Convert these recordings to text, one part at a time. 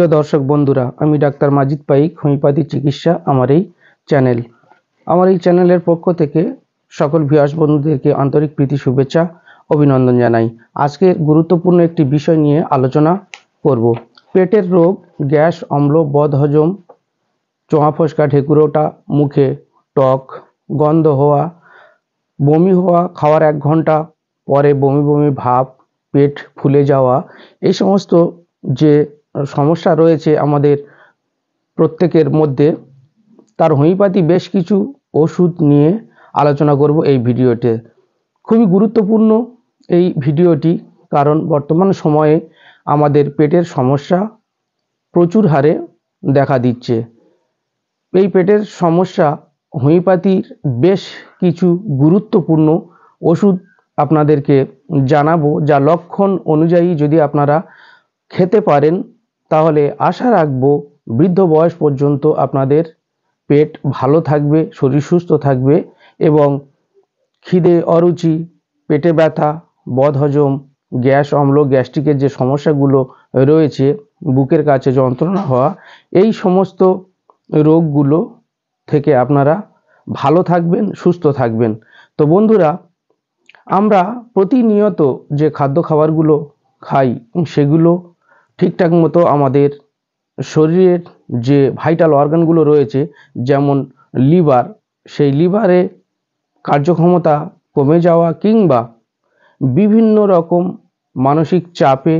প্রিয় দর্শক বন্ধুরা আমি ডাক্তার মাজিদ পাইক হোমিওপ্যাথি চিকিৎসা আমার এই চ্যানেল আমার এই চ্যানেলের পক্ষ থেকে সকল ভিয়াস বন্ধুদেরকে আন্তরিক প্রীতি শুভেচ্ছা অভিনন্দন জানাই আজকে গুরুত্বপূর্ণ একটি বিষয় নিয়ে আলোচনা করব পেটের রোগ গ্যাস অম্ল বদহজম চোঁয়া ফসকা ঢেকুরোটা মুখে টক গন্ধ হওয়া বমি হওয়া খাওয়ার এক ঘন্টা পরে বমি বমি ভাব পেট ফুলে যাওয়া এই সমস্ত যে সমস্যা রয়েছে আমাদের প্রত্যেকের মধ্যে তার হোমিওপ্যাথি বেশ কিছু ওষুধ নিয়ে আলোচনা করব এই ভিডিওতে খুবই গুরুত্বপূর্ণ এই ভিডিওটি কারণ বর্তমান সময়ে আমাদের পেটের সমস্যা প্রচুর হারে দেখা দিচ্ছে এই পেটের সমস্যা হোমিওপ্যাথির বেশ কিছু গুরুত্বপূর্ণ ওষুধ আপনাদেরকে জানাবো যা লক্ষণ অনুযায়ী যদি আপনারা খেতে পারেন তাহলে আশা রাখব বৃদ্ধ বয়স পর্যন্ত আপনাদের পেট ভালো থাকবে শরীর সুস্থ থাকবে এবং খিদে অরুচি পেটে ব্যথা বদহজম গ্যাস অম্ল গ্যাস্ট্রিকের যে সমস্যাগুলো রয়েছে বুকের কাছে যন্ত্রণা হওয়া এই সমস্ত রোগগুলো থেকে আপনারা ভালো থাকবেন সুস্থ থাকবেন তো বন্ধুরা আমরা প্রতিনিয়ত যে খাদ্য খাবারগুলো খাই সেগুলো ঠিকঠাক মতো আমাদের শরীরের যে ভাইটাল অর্গানগুলো রয়েছে যেমন লিভার সেই লিভারে কার্যক্ষমতা কমে যাওয়া কিংবা বিভিন্ন রকম মানসিক চাপে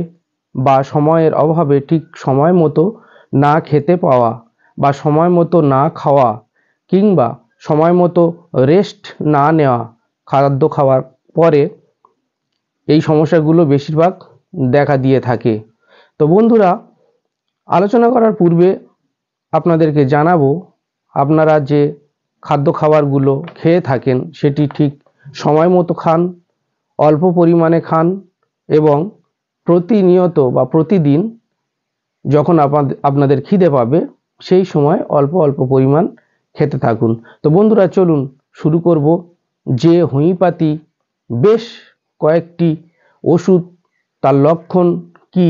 বা সময়ের অভাবে ঠিক সময় মতো না খেতে পাওয়া বা সময় মতো না খাওয়া কিংবা সময় মতো রেস্ট না নেওয়া খাদ্য খাওয়ার পরে এই সমস্যাগুলো বেশিরভাগ দেখা দিয়ে থাকে তো বন্ধুরা আলোচনা করার পূর্বে আপনাদেরকে জানাবো আপনারা যে খাদ্য খাবারগুলো খেয়ে থাকেন সেটি ঠিক সময় মতো খান অল্প পরিমাণে খান এবং প্রতিনিয়ত বা প্রতিদিন যখন আপনাদের খিদে পাবে সেই সময় অল্প অল্প পরিমাণ খেতে থাকুন তো বন্ধুরা চলুন শুরু করব যে হোমিওপ্যাথি বেশ কয়েকটি ওষুধ তার লক্ষণ কি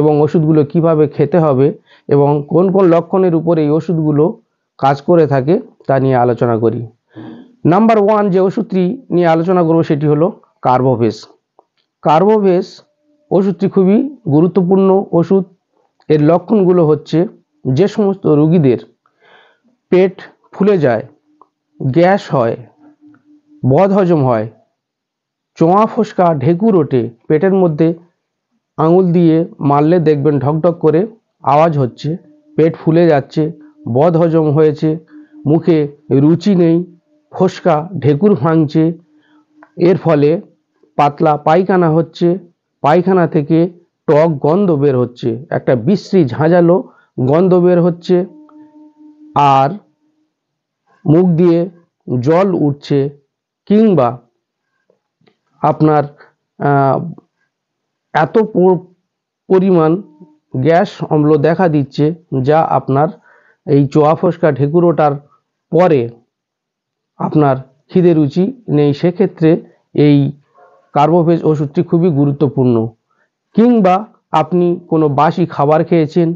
এবং ওষুধগুলো কিভাবে খেতে হবে এবং কোন কোন লক্ষণের উপর এই ওষুধগুলো কাজ করে থাকে তা নিয়ে আলোচনা করি নাম্বার ওয়ান যে ওষুধটি নিয়ে আলোচনা করব সেটি হলো কার্বোভেস কার্বোভেস ওষুধটি খুবই গুরুত্বপূর্ণ ওষুধ এর লক্ষণগুলো হচ্ছে যে সমস্ত রুগীদের পেট ফুলে যায় গ্যাস হয় বদহজম হয় চোঁয়া ফোসকা ঢেকুর ওঠে পেটের মধ্যে আঙুল দিয়ে মারলে দেখবেন ঢকঢক করে আওয়াজ হচ্ছে পেট ফুলে যাচ্ছে বদ হজম হয়েছে মুখে রুচি নেই ফোসকা ঢেকুর ভাঙছে এর ফলে পাতলা পায়খানা হচ্ছে পায়খানা থেকে টক গন্ধ বের হচ্ছে একটা বিশ্রী ঝাঁঝালো গন্ধ বের হচ্ছে আর মুখ দিয়ে জল উঠছে কিংবা আপনার এত পরিমাণ গ্যাস অম্ল দেখা দিচ্ছে যা আপনার এই চোয়া ফসকা ঢেকুরোটার পরে আপনার খিদে রুচি নেই সেক্ষেত্রে এই কার্বোভেজ ওষুধটি খুবই গুরুত্বপূর্ণ কিংবা আপনি কোনো বাসি খাবার খেয়েছেন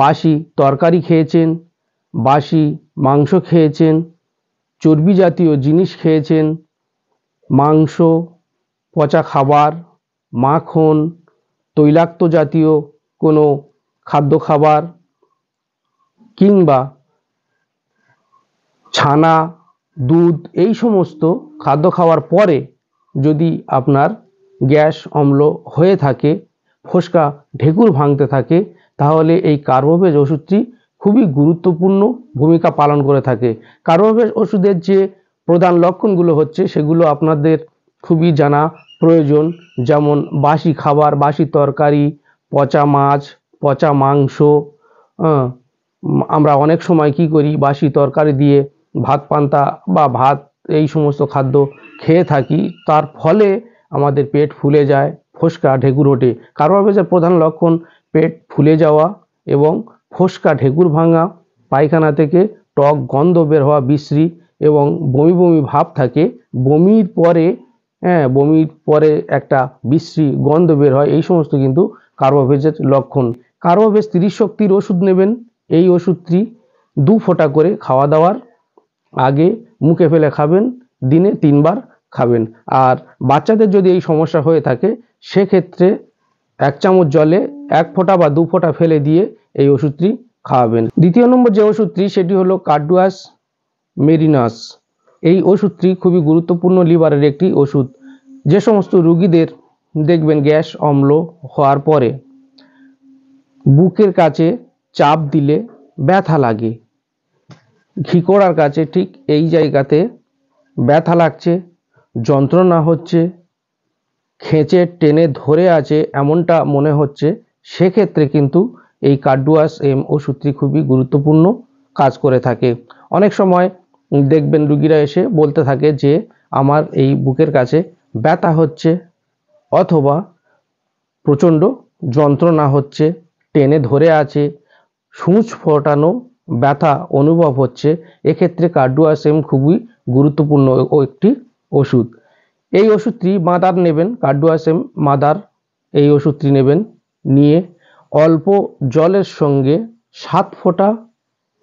বাসি তরকারি খেয়েছেন বাসি মাংস খেয়েছেন চর্বি জাতীয় জিনিস খেয়েছেন মাংস পচা খাবার মাখন তৈলাক্ত জাতীয় কোনো খাদ্য খাবার কিংবা ছানা দুধ এই সমস্ত খাদ্য খাওয়ার পরে যদি আপনার গ্যাস অম্ল হয়ে থাকে ফোসকা ঢেকুর ভাঙতে থাকে তাহলে এই কার্বোভেজ ওষুধটি খুবই গুরুত্বপূর্ণ ভূমিকা পালন করে থাকে কার্বোভেজ ওষুধের যে প্রধান লক্ষণগুলো হচ্ছে সেগুলো আপনাদের খুবই জানা প্রয়োজন যেমন বাসি খাবার বাসি তরকারি পচা মাছ পচা মাংস আমরা অনেক সময় কি করি বাসি তরকারি দিয়ে ভাত পান্তা বা ভাত এই সমস্ত খাদ্য খেয়ে থাকি তার ফলে আমাদের পেট ফুলে যায় ফোসকা ঢেকুর ওঠে কার্বাবেজের প্রধান লক্ষণ পেট ফুলে যাওয়া এবং ফোসকা ঢেকুর ভাঙা পায়খানা থেকে টক গন্ধ বের হওয়া বিশ্রী এবং বমি বমি ভাব থাকে বমির পরে হ্যাঁ বমির পরে একটা বিশ্রী গন্ধ বের হয় এই সমস্ত কিন্তু কার্বোভেজের লক্ষণ কার্বোভেজ তিরিশ শক্তির ওষুধ নেবেন এই ওষুধটি দু ফোঁটা করে খাওয়া দাওয়ার আগে মুখে ফেলে খাবেন দিনে তিনবার খাবেন আর বাচ্চাদের যদি এই সমস্যা হয়ে থাকে সেক্ষেত্রে এক চামচ জলে এক ফোঁটা বা দু ফোঁটা ফেলে দিয়ে এই ওষুধটি খাওয়াবেন দ্বিতীয় নম্বর যে ওষুধটি সেটি হলো কার্ডুয়াস মেরিনাস এই ওষুধটি খুবই গুরুত্বপূর্ণ লিভারের একটি ওষুধ যে সমস্ত রুগীদের দেখবেন গ্যাস অম্ল হওয়ার পরে বুকের কাছে চাপ দিলে ব্যথা লাগে ঘিকোড়ার কাছে ঠিক এই জায়গাতে ব্যথা লাগছে যন্ত্রণা হচ্ছে খেঁচে টেনে ধরে আছে এমনটা মনে হচ্ছে সেক্ষেত্রে কিন্তু এই কার্ডুয়াস এম ওষুধটি খুবই গুরুত্বপূর্ণ কাজ করে থাকে অনেক সময় দেখবেন রুগীরা এসে বলতে থাকে যে আমার এই বুকের কাছে ব্যথা হচ্ছে অথবা প্রচণ্ড যন্ত্রণা হচ্ছে টেনে ধরে আছে সূচ ফোটানো ব্যথা অনুভব হচ্ছে এক্ষেত্রে কার্ডুয়াসেম খুবই গুরুত্বপূর্ণ ও একটি ওষুধ এই ওষুধটি মাদার নেবেন কার্ডুয়াসেম মাদার এই ওষুধটি নেবেন নিয়ে অল্প জলের সঙ্গে সাত ফোঁটা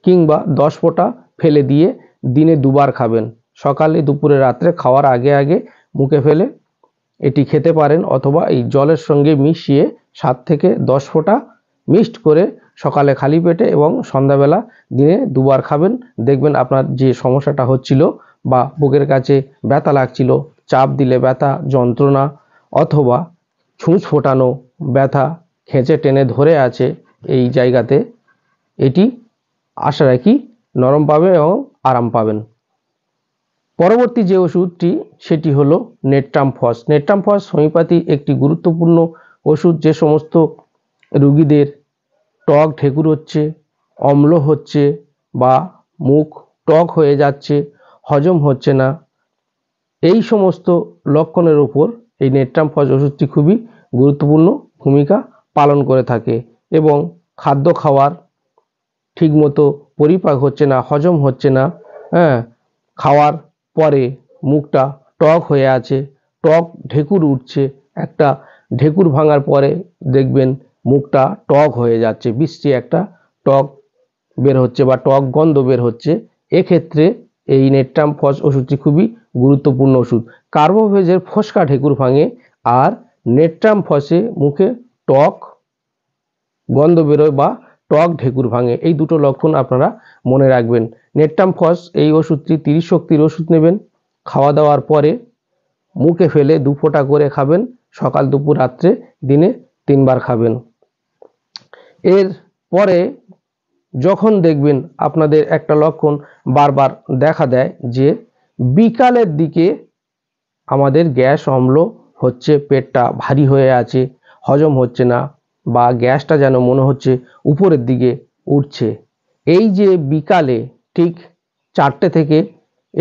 কিংবা দশ ফোঁটা ফেলে দিয়ে দিনে দুবার খাবেন সকালে দুপুরে রাত্রে খাওয়ার আগে আগে মুখে ফেলে এটি খেতে পারেন অথবা এই জলের সঙ্গে মিশিয়ে সাত থেকে দশ ফোঁটা মিক্সড করে সকালে খালি পেটে এবং সন্ধ্যাবেলা দিনে দুবার খাবেন দেখবেন আপনার যে সমস্যাটা হচ্ছিল বা বুকের কাছে ব্যথা লাগছিল চাপ দিলে ব্যথা যন্ত্রণা অথবা ছুঁচ ফোটানো ব্যথা খেঁচে টেনে ধরে আছে এই জায়গাতে এটি আশা রাখি নরম পাবে এবং আরাম পাবেন পরবর্তী যে ওষুধটি সেটি হলো নেট্রামফস নেট্রামফস হোমিওপ্যাথি একটি গুরুত্বপূর্ণ ওষুধ যে সমস্ত রুগীদের টক ঠেকুর হচ্ছে অম্ল হচ্ছে বা মুখ টক হয়ে যাচ্ছে হজম হচ্ছে না এই সমস্ত লক্ষণের উপর এই নেট্রামফস ওষুধটি খুবই গুরুত্বপূর্ণ ভূমিকা পালন করে থাকে এবং খাদ্য খাওয়ার ঠিকমতো পরিপাক হচ্ছে না হজম হচ্ছে না হ্যাঁ খাওয়ার পরে মুখটা টক হয়ে আছে টক ঢেকুর উঠছে একটা ঢেকুর ভাঙার পরে দেখবেন মুখটা টক হয়ে যাচ্ছে বৃষ্টি একটা টক বের হচ্ছে বা টক গন্ধ বের হচ্ছে এক্ষেত্রে এই নেট্রাম ফস ওষুধটি খুবই গুরুত্বপূর্ণ ওষুধ কার্বোভেজের ফসকা ঢেকুর ভাঙে আর নেট্রাম ফসে মুখে টক গন্ধ বেরোয় বা টক ঢেকুর ভাঙে এই দুটো লক্ষণ আপনারা মনে রাখবেন ফস এই ওষুধটি তিরিশ শক্তির ওষুধ নেবেন খাওয়া দাওয়ার পরে মুখে ফেলে দু ফোঁটা করে খাবেন সকাল দুপুর রাত্রে দিনে তিনবার খাবেন এর পরে যখন দেখবেন আপনাদের একটা লক্ষণ বারবার দেখা দেয় যে বিকালের দিকে আমাদের গ্যাস অম্ল হচ্ছে পেটটা ভারী হয়ে আছে হজম হচ্ছে না বা গ্যাসটা যেন মনে হচ্ছে উপরের দিকে উঠছে এই যে বিকালে ঠিক চারটে থেকে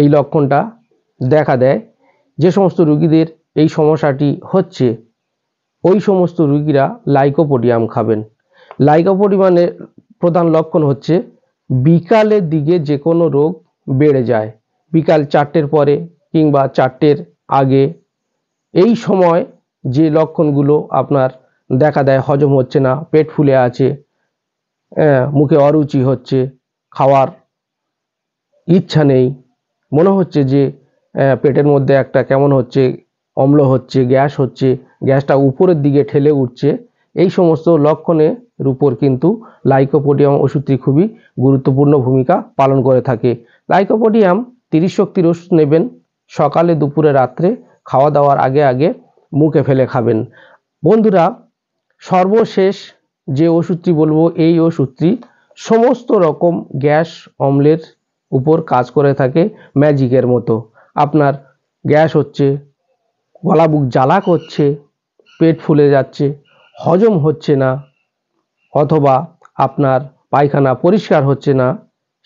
এই লক্ষণটা দেখা দেয় যে সমস্ত রুগীদের এই সমস্যাটি হচ্ছে ওই সমস্ত রুগীরা লাইকোপোডিয়াম খাবেন লাইকোপোডিয়ামের প্রধান লক্ষণ হচ্ছে বিকালের দিকে যে কোনো রোগ বেড়ে যায় বিকাল চারটের পরে কিংবা চারটের আগে এই সময় যে লক্ষণগুলো আপনার দেখা দেয় হজম হচ্ছে না পেট ফুলে আছে মুখে অরুচি হচ্ছে খাওয়ার ইচ্ছা নেই মনে হচ্ছে যে পেটের মধ্যে একটা কেমন হচ্ছে অম্ল হচ্ছে গ্যাস হচ্ছে গ্যাসটা উপরের দিকে ঠেলে উঠছে এই সমস্ত লক্ষণের উপর কিন্তু লাইকোপোডিয়াম ওষুধটি খুবই গুরুত্বপূর্ণ ভূমিকা পালন করে থাকে লাইকোপোডিয়াম তিরিশ শক্তির ওষুধ নেবেন সকালে দুপুরে রাত্রে খাওয়া দাওয়ার আগে আগে মুখে ফেলে খাবেন বন্ধুরা সর্বশেষ যে ওষুধটি বলবো এই ওষুধটি সমস্ত রকম গ্যাস অম্লের উপর কাজ করে থাকে ম্যাজিকের মতো আপনার গ্যাস হচ্ছে গলা বুক জ্বালা করছে পেট ফুলে যাচ্ছে হজম হচ্ছে না অথবা আপনার পায়খানা পরিষ্কার হচ্ছে না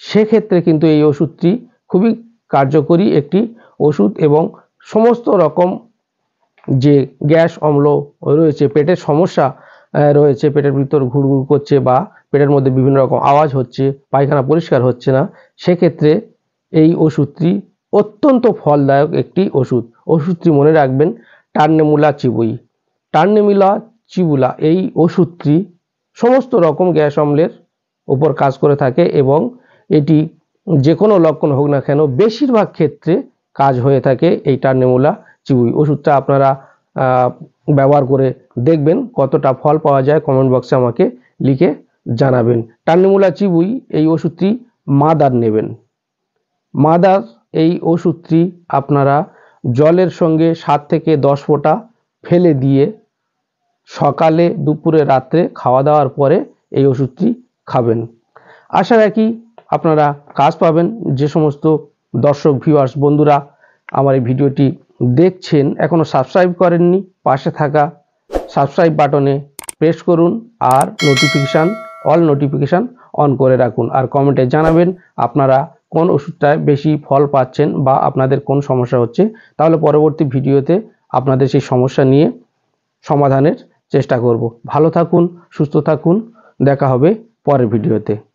সেক্ষেত্রে কিন্তু এই ওষুধটি খুবই কার্যকরী একটি ওষুধ এবং সমস্ত রকম যে গ্যাস অম্ল রয়েছে পেটের সমস্যা রয়েছে পেটের ভিতর ঘুরঘুর করছে বা পেটের মধ্যে বিভিন্ন রকম আওয়াজ হচ্ছে পায়খানা পরিষ্কার হচ্ছে না সেক্ষেত্রে এই ওষুধটি অত্যন্ত ফলদায়ক একটি ওষুধ ওষুধটি মনে রাখবেন টার্নেমুলা চিবুই টার্নেমিলা চিবুলা এই ওষুধটি সমস্ত রকম গ্যাস অম্লের উপর কাজ করে থাকে এবং এটি যে কোনো লক্ষণ হোক না কেন বেশিরভাগ ক্ষেত্রে কাজ হয়ে থাকে এই টার্নেমুলা চিবুই ওষুধটা আপনারা ব্যবহার করে দেখবেন কতটা ফল পাওয়া যায় কমেন্ট বক্সে আমাকে লিখে জানাবেন টার্নিমুলা চিবুই এই ওষুধটি মাদার নেবেন মাদার এই ওষুধটি আপনারা জলের সঙ্গে সাত থেকে দশ ফোঁটা ফেলে দিয়ে সকালে দুপুরে রাত্রে খাওয়া দাওয়ার পরে এই ওষুধটি খাবেন আশা রাখি আপনারা কাজ পাবেন যে সমস্ত দর্শক ভিউয়ার্স বন্ধুরা আমার এই ভিডিওটি দেখছেন এখনও সাবস্ক্রাইব করেননি পাশে থাকা সাবস্ক্রাইব বাটনে প্রেস করুন আর নোটিফিকেশান অল নোটিফিকেশান অন করে রাখুন আর কমেন্টে জানাবেন আপনারা কোন ওষুধটায় বেশি ফল পাচ্ছেন বা আপনাদের কোন সমস্যা হচ্ছে তাহলে পরবর্তী ভিডিওতে আপনাদের সেই সমস্যা নিয়ে সমাধানের চেষ্টা করব ভালো থাকুন সুস্থ থাকুন দেখা হবে পরের ভিডিওতে